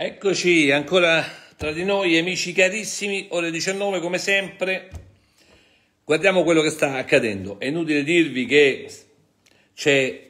Eccoci ancora tra di noi, amici carissimi, ore 19 come sempre. Guardiamo quello che sta accadendo. È inutile dirvi che c'è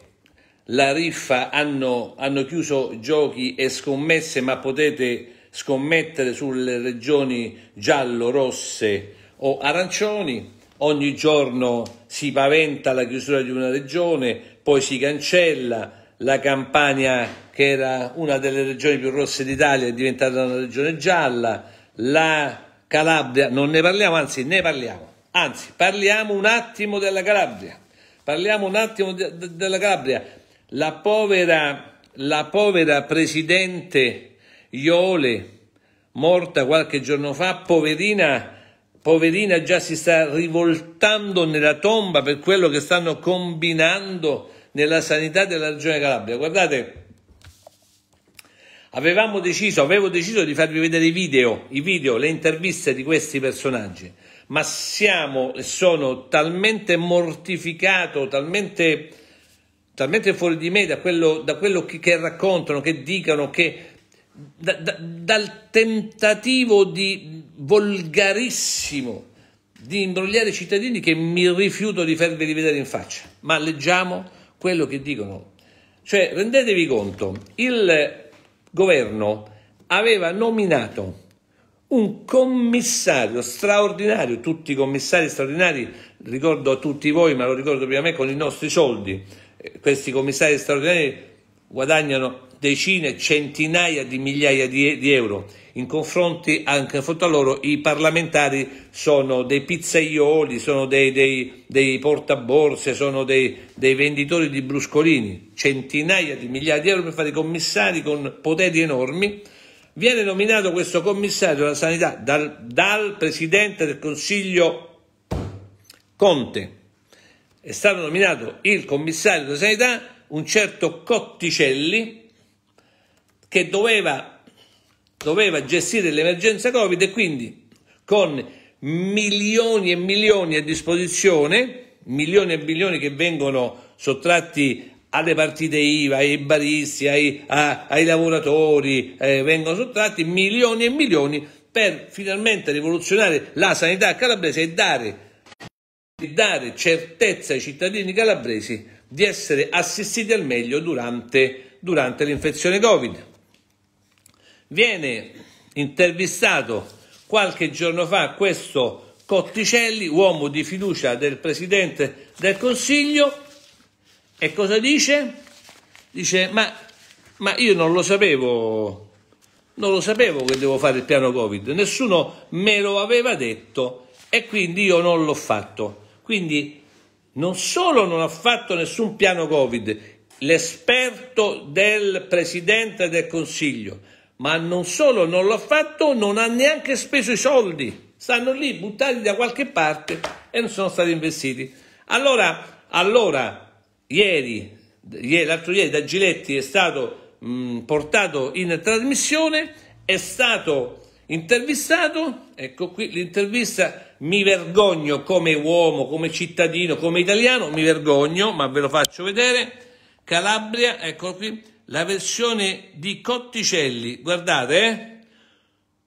la riffa, hanno, hanno chiuso giochi e scommesse, ma potete scommettere sulle regioni giallo, rosse o arancioni. Ogni giorno si paventa la chiusura di una regione, poi si cancella la campagna che era una delle regioni più rosse d'Italia, è diventata una regione gialla, la Calabria, non ne parliamo, anzi ne parliamo, anzi parliamo un attimo della Calabria, parliamo un attimo de- de- della Calabria, la povera, la povera presidente Iole, morta qualche giorno fa, poverina, poverina già si sta rivoltando nella tomba per quello che stanno combinando nella sanità della regione Calabria. Guardate, Avevamo deciso, avevo deciso di farvi vedere i video, i video, le interviste di questi personaggi, ma siamo e sono talmente mortificato, talmente, talmente fuori di me da quello, da quello che, che, raccontano, che dicono, che, da, da, dal tentativo di volgarissimo di imbrogliare i cittadini che mi rifiuto di farvi rivedere in faccia, ma leggiamo quello che dicono. Cioè, rendetevi conto, il governo aveva nominato un commissario straordinario, tutti i commissari straordinari, ricordo a tutti voi, ma lo ricordo prima a me, con i nostri soldi, eh, questi commissari straordinari guadagnano decine, centinaia di migliaia di, di euro. In confronto, anche in fronte a loro i parlamentari sono dei pizzaioli, sono dei, dei, dei portaborse, sono dei, dei, venditori di bruscolini, centinaia di migliaia di euro per fare i commissari con poteri enormi. Viene nominato questo commissario della sanità dal, dal presidente del Consiglio Conte. È stato nominato il commissario della sanità un certo Cotticelli, che doveva, doveva gestire l'emergenza Covid e quindi con milioni e milioni a disposizione, milioni e milioni che vengono sottratti alle partite IVA, ai baristi, ai, a, ai lavoratori, eh, vengono sottratti milioni e milioni per finalmente rivoluzionare la sanità calabrese e dare, dare certezza ai cittadini calabresi di essere assistiti al meglio durante, durante l'infezione Covid. Viene intervistato qualche giorno fa questo Cotticelli, uomo di fiducia del Presidente del Consiglio, e cosa dice? Dice, ma, ma io non lo sapevo, non lo sapevo che devo fare il piano Covid, nessuno me lo aveva detto e quindi io non l'ho fatto. Quindi non solo non ha fatto nessun piano Covid, l'esperto del Presidente del Consiglio ma non solo non l'ha fatto, non ha neanche speso i soldi. Stanno lì buttati da qualche parte e non sono stati investiti. Allora, allora ieri, l'altro ieri da Giletti è stato mh, portato in trasmissione, è stato intervistato, ecco qui l'intervista, mi vergogno come uomo, come cittadino, come italiano, mi vergogno, ma ve lo faccio vedere, Calabria, eccolo qui, la versione di Cotticelli, guardate, eh?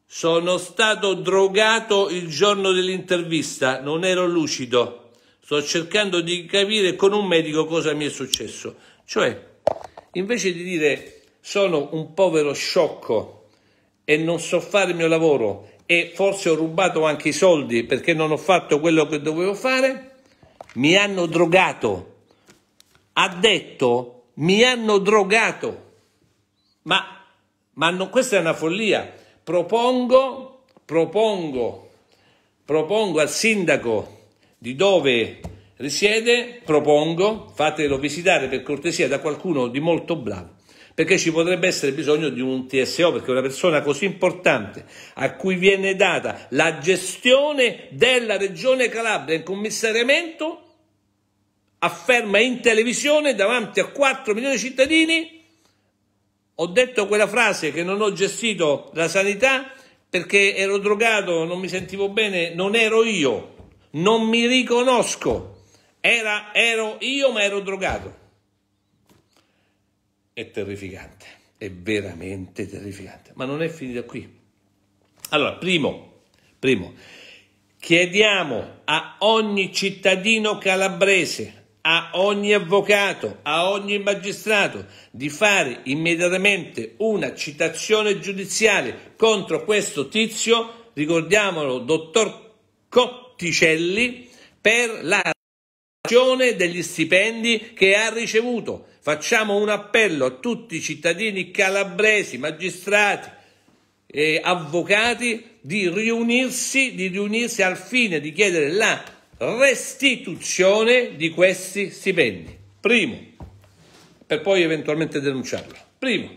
Sono stato drogato il giorno dell'intervista, non ero lucido. Sto cercando di capire con un medico cosa mi è successo. Cioè, invece di dire sono un povero sciocco e non so fare il mio lavoro e forse ho rubato anche i soldi perché non ho fatto quello che dovevo fare, mi hanno drogato. Ha detto mi hanno drogato. Ma, ma no, questa è una follia. Propongo, propongo, propongo al sindaco di dove risiede, propongo, fatelo visitare per cortesia da qualcuno di molto bravo, perché ci potrebbe essere bisogno di un TSO, perché una persona così importante a cui viene data la gestione della regione Calabria in commissariamento afferma in televisione davanti a 4 milioni di cittadini, ho detto quella frase che non ho gestito la sanità perché ero drogato, non mi sentivo bene, non ero io, non mi riconosco, Era, ero io ma ero drogato. È terrificante, è veramente terrificante, ma non è finita qui. Allora, primo, primo, chiediamo a ogni cittadino calabrese, a ogni avvocato, a ogni magistrato di fare immediatamente una citazione giudiziale contro questo tizio, ricordiamolo, dottor Cotticelli, per la degli stipendi che ha ricevuto. Facciamo un appello a tutti i cittadini calabresi, magistrati e avvocati di riunirsi, di riunirsi al fine di chiedere la restituzione di questi stipendi. Primo, per poi eventualmente denunciarlo. Primo,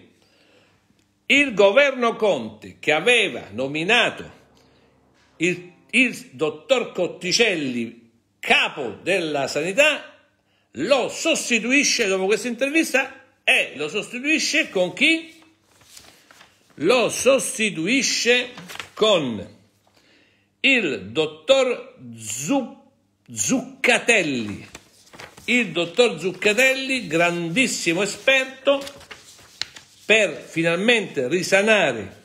il governo Conte che aveva nominato il, il dottor Cotticelli capo della sanità lo sostituisce dopo questa intervista e eh, lo sostituisce con chi? Lo sostituisce con il dottor Zuppi Zuccatelli, il dottor Zuccatelli, grandissimo esperto per finalmente risanare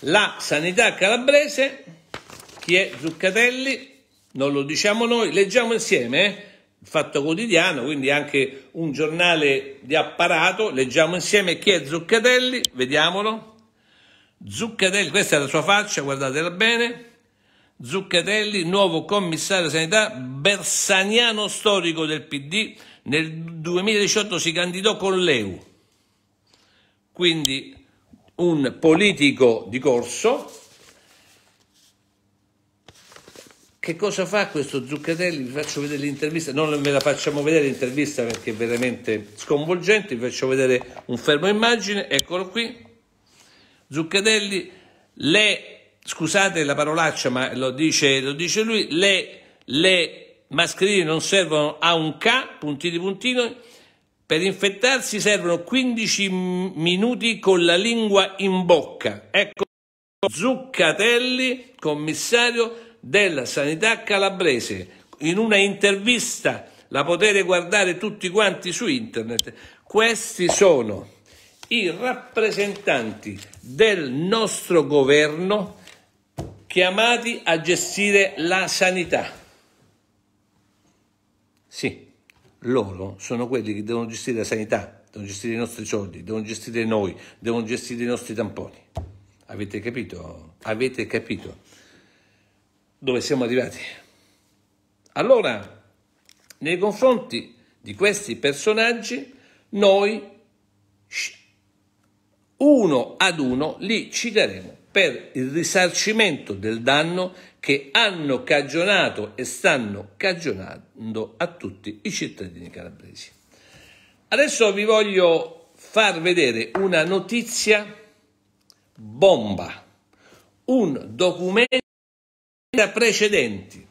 la sanità calabrese. Chi è Zuccatelli? Non lo diciamo noi, leggiamo insieme. Eh? Fatto Quotidiano, quindi anche un giornale di apparato. Leggiamo insieme chi è Zuccatelli, vediamolo. Zuccatelli, questa è la sua faccia, guardatela bene. Zuccatelli, nuovo commissario sanità, bersaniano storico del PD, nel 2018 si candidò con l'EU, quindi un politico di corso. Che cosa fa questo Zuccatelli? Vi faccio vedere l'intervista, non ve la facciamo vedere l'intervista perché è veramente sconvolgente, vi faccio vedere un fermo immagine, eccolo qui. Zuccatelli, le scusate la parolaccia, ma lo dice, lo dice lui, le, le, mascherine non servono a un K, puntini puntino, per infettarsi servono 15 minuti con la lingua in bocca. Ecco Zuccatelli, commissario della sanità calabrese, in una intervista la potete guardare tutti quanti su internet. Questi sono i rappresentanti del nostro governo chiamati a gestire la sanità. Sì, loro sono quelli che devono gestire la sanità, devono gestire i nostri soldi, devono gestire noi, devono gestire i nostri tamponi. Avete capito? Avete capito dove siamo arrivati? Allora, nei confronti di questi personaggi, noi uno ad uno li citeremo per il risarcimento del danno che hanno cagionato e stanno cagionando a tutti i cittadini calabresi. Adesso vi voglio far vedere una notizia bomba, un documento precedenti.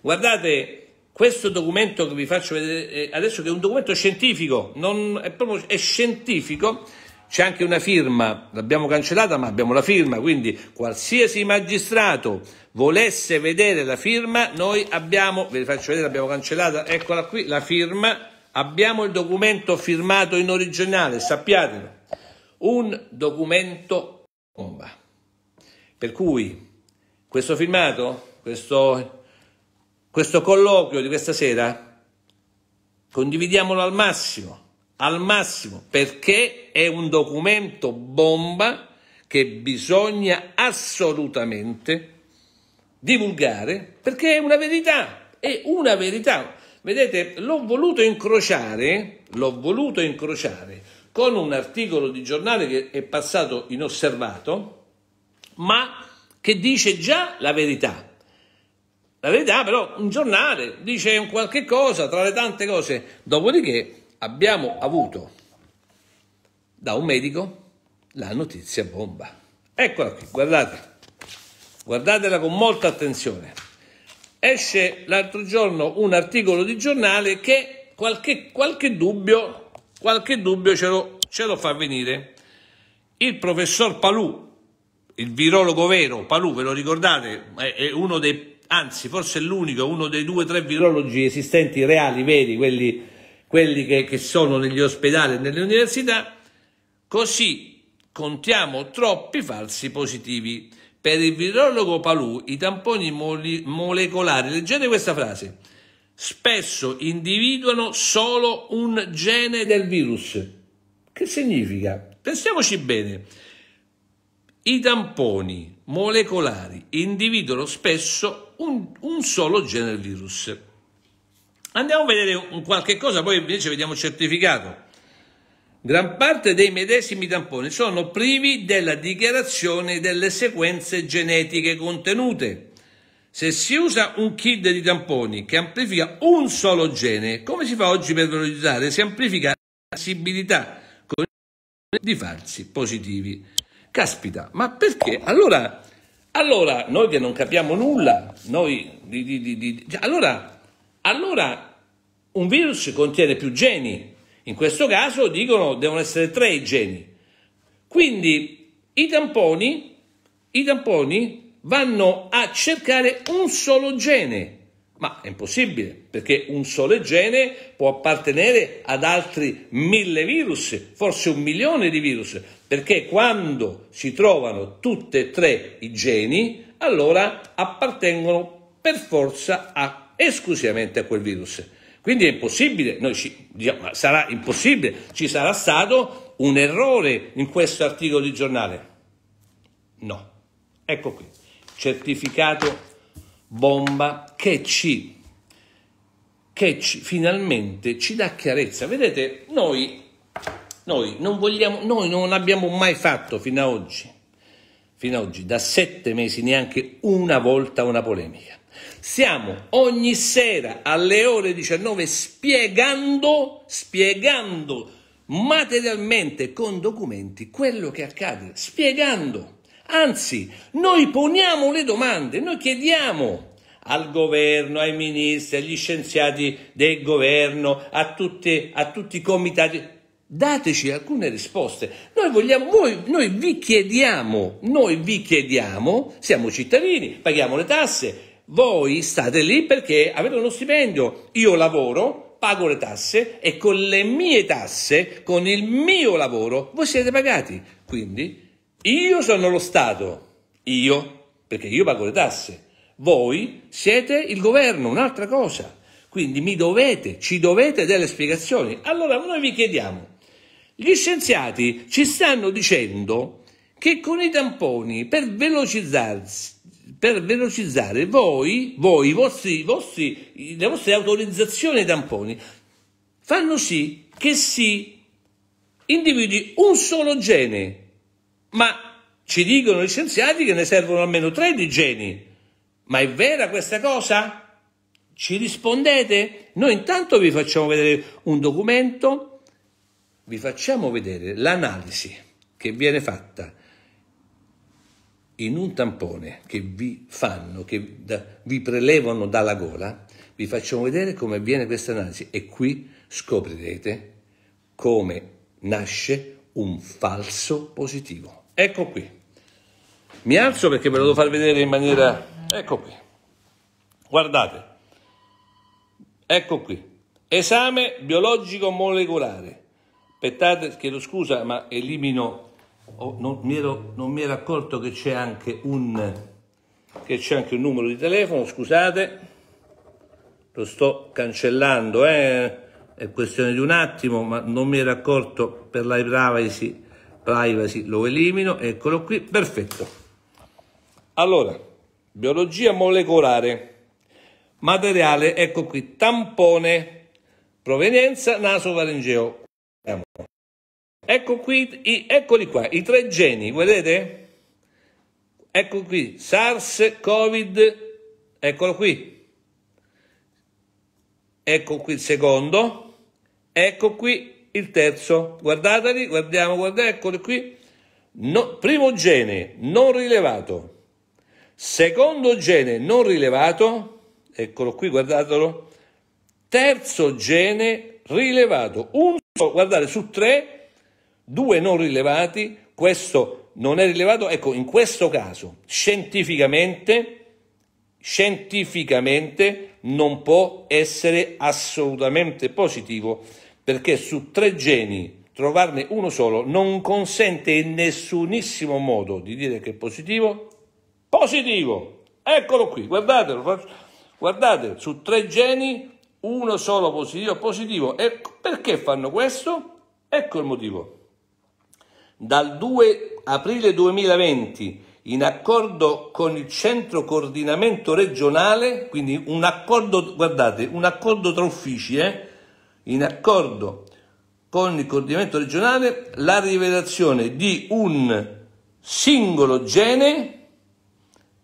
Guardate questo documento che vi faccio vedere eh, adesso che è un documento scientifico, non, è, proprio, è scientifico c'è anche una firma, l'abbiamo cancellata ma abbiamo la firma, quindi qualsiasi magistrato volesse vedere la firma, noi abbiamo, ve li faccio vedere, l'abbiamo cancellata, eccola qui, la firma, abbiamo il documento firmato in originale, sappiatelo, un documento bomba. Per cui questo filmato, questo, questo colloquio di questa sera, condividiamolo al massimo al massimo, perché è un documento bomba che bisogna assolutamente divulgare, perché è una verità, è una verità. Vedete, l'ho voluto incrociare, l'ho voluto incrociare con un articolo di giornale che è passato inosservato, ma che dice già la verità. La verità però un giornale dice un qualche cosa tra le tante cose, dopodiché abbiamo avuto da un medico la notizia bomba. Eccola qui, guardate, guardatela con molta attenzione. Esce l'altro giorno un articolo di giornale che qualche, qualche dubbio, qualche dubbio ce lo, ce lo fa venire. Il professor Palù, il virologo vero, Palù, ve lo ricordate, è uno dei, anzi forse l'unico, uno dei due o tre virologi esistenti reali, veri, quelli quelli che, che sono negli ospedali e nelle università, così contiamo troppi falsi positivi. Per il virologo Palù i tamponi molecolari, leggete questa frase, spesso individuano solo un gene del virus. Che significa? Pensiamoci bene. I tamponi molecolari individuano spesso un, un solo gene del virus. Andiamo a vedere qualche cosa, poi invece vediamo il certificato. Gran parte dei medesimi tamponi sono privi della dichiarazione delle sequenze genetiche contenute. Se si usa un kit di tamponi che amplifica un solo gene, come si fa oggi per valorizzare? Si amplifica la possibilità di farsi positivi. Caspita, ma perché? Allora, allora noi che non capiamo nulla, noi di, di, di, cioè, allora allora un virus contiene più geni. In questo caso dicono devono essere tre i geni. Quindi i tamponi, i tamponi vanno a cercare un solo gene. Ma è impossibile, perché un solo gene può appartenere ad altri mille virus, forse un milione di virus, perché quando si trovano tutti e tre i geni, allora appartengono per forza a esclusivamente a quel virus. Quindi è impossibile, noi ci, diciamo, sarà impossibile, ci sarà stato un errore in questo articolo di giornale. No, ecco qui, certificato bomba che ci, che ci, finalmente ci dà chiarezza. Vedete, noi, noi, non vogliamo, noi non abbiamo mai fatto fino ad oggi fino ad oggi, da sette mesi neanche una volta una polemica. Siamo ogni sera alle ore 19 spiegando, spiegando materialmente con documenti quello che accade, spiegando. Anzi, noi poniamo le domande, noi chiediamo al governo, ai ministri, agli scienziati del governo, a, tutte, a tutti i comitati, Dateci alcune risposte. Noi, vogliamo, noi, noi vi chiediamo, noi vi chiediamo, siamo cittadini, paghiamo le tasse, voi state lì perché avete uno stipendio, io lavoro, pago le tasse e con le mie tasse, con il mio lavoro, voi siete pagati. Quindi io sono lo Stato, io, perché io pago le tasse, voi siete il governo, un'altra cosa. Quindi mi dovete, ci dovete delle spiegazioni. Allora noi vi chiediamo, gli scienziati ci stanno dicendo che con i tamponi per per velocizzare voi, voi vostri, vostri, le vostre autorizzazioni ai tamponi fanno sì che si individui un solo gene, ma ci dicono gli scienziati che ne servono almeno tre di geni. Ma è vera questa cosa? Ci rispondete? Noi intanto vi facciamo vedere un documento vi facciamo vedere l'analisi che viene fatta in un tampone che vi fanno, che da, vi prelevano dalla gola, vi facciamo vedere come avviene questa analisi e qui scoprirete come nasce un falso positivo. Ecco qui. Mi alzo perché ve lo devo far vedere in maniera... Ecco qui. Guardate. Ecco qui. Esame biologico molecolare. Aspettate, chiedo scusa, ma elimino, oh, non, mi ero, non, mi ero, accorto che c'è anche un che c'è anche un numero di telefono, scusate, lo sto cancellando, eh? è questione di un attimo, ma non mi ero accorto per la privacy, privacy lo elimino, eccolo qui, perfetto. Allora, biologia molecolare, materiale, ecco qui, tampone, provenienza naso-faringeo, Ecco qui, i, eccoli qua, i tre geni, vedete? Ecco qui, SARS, Covid, eccolo qui. Ecco qui il secondo, ecco qui il terzo. Guardateli, guardiamo, guardate, eccoli qui. No, primo gene non rilevato, secondo gene non rilevato, eccolo qui, guardatelo, terzo gene rilevato, un guardate, su tre due non rilevati, questo non è rilevato, ecco in questo caso scientificamente, scientificamente non può essere assolutamente positivo perché su tre geni trovarne uno solo non consente in nessunissimo modo di dire che è positivo, positivo, eccolo qui, guardatelo, guardate, su tre geni uno solo positivo, positivo, e perché fanno questo? Ecco il motivo dal 2 aprile 2020 in accordo con il centro coordinamento regionale, quindi un accordo, guardate, un accordo tra uffici, eh? in accordo con il coordinamento regionale, la rivelazione di un singolo gene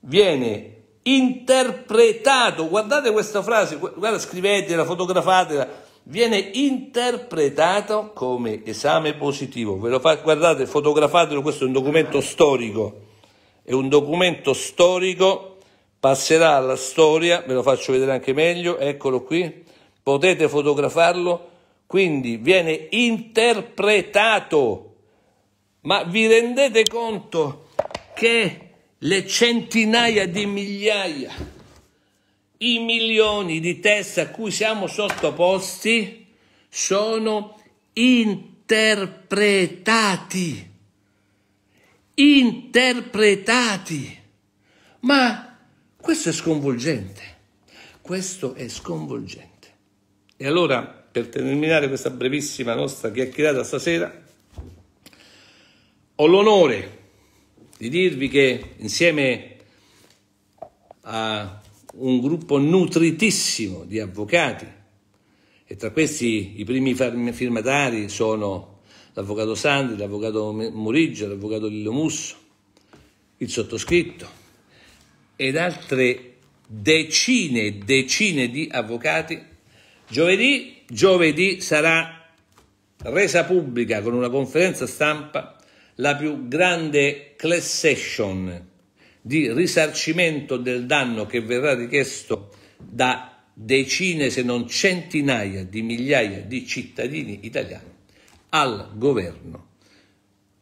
viene interpretato, guardate questa frase, guarda, scrivetela, fotografatela, viene interpretato come esame positivo. Ve lo fa, guardate, fotografatelo, questo è un documento storico, è un documento storico, passerà alla storia, ve lo faccio vedere anche meglio, eccolo qui, potete fotografarlo, quindi viene interpretato. Ma vi rendete conto che le centinaia di migliaia i milioni di test a cui siamo sottoposti sono interpretati. Interpretati. Ma questo è sconvolgente. Questo è sconvolgente. E allora, per terminare questa brevissima nostra chiacchierata stasera, ho l'onore di dirvi che insieme a un gruppo nutritissimo di avvocati e tra questi i primi firmatari sono l'avvocato Sandri, l'avvocato Murigia, l'avvocato Lillo Musso, il sottoscritto ed altre decine e decine di avvocati. Giovedì, giovedì sarà resa pubblica con una conferenza stampa la più grande class session di risarcimento del danno che verrà richiesto da decine se non centinaia di migliaia di cittadini italiani al governo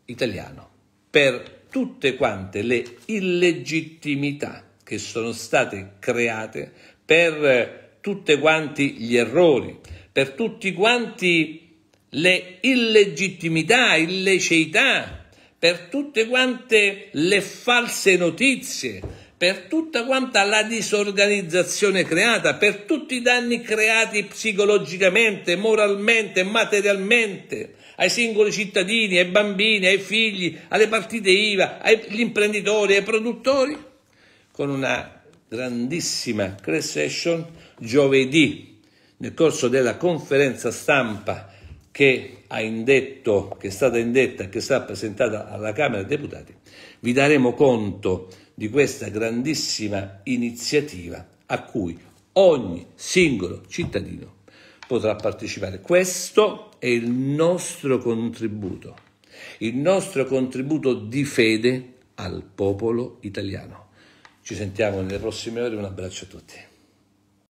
italiano per tutte quante le illegittimità che sono state create, per tutti quanti gli errori, per tutti quanti le illegittimità, illiceità per tutte quante le false notizie, per tutta quanta la disorganizzazione creata, per tutti i danni creati psicologicamente, moralmente, materialmente ai singoli cittadini, ai bambini, ai figli, alle partite IVA, agli imprenditori, ai produttori, con una grandissima class session giovedì nel corso della conferenza stampa che ha indetto, che è stata indetta, e che sarà presentata alla Camera dei Deputati, vi daremo conto di questa grandissima iniziativa a cui ogni singolo cittadino potrà partecipare. Questo è il nostro contributo, il nostro contributo di fede al popolo italiano. Ci sentiamo nelle prossime ore, un abbraccio a tutti.